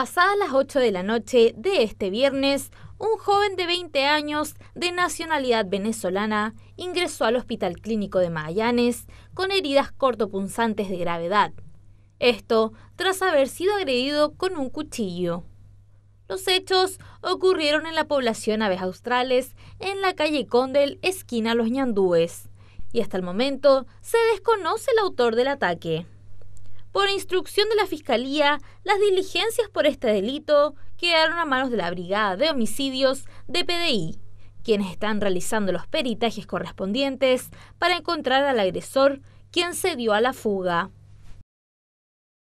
Pasadas las 8 de la noche de este viernes, un joven de 20 años de nacionalidad venezolana ingresó al Hospital Clínico de Magallanes con heridas cortopunzantes de gravedad. Esto tras haber sido agredido con un cuchillo. Los hechos ocurrieron en la población Aves Australes, en la calle Condel, esquina Los Ñandúes, y hasta el momento se desconoce el autor del ataque. Por instrucción de la Fiscalía, las diligencias por este delito quedaron a manos de la Brigada de Homicidios de PDI, quienes están realizando los peritajes correspondientes para encontrar al agresor, quien se dio a la fuga.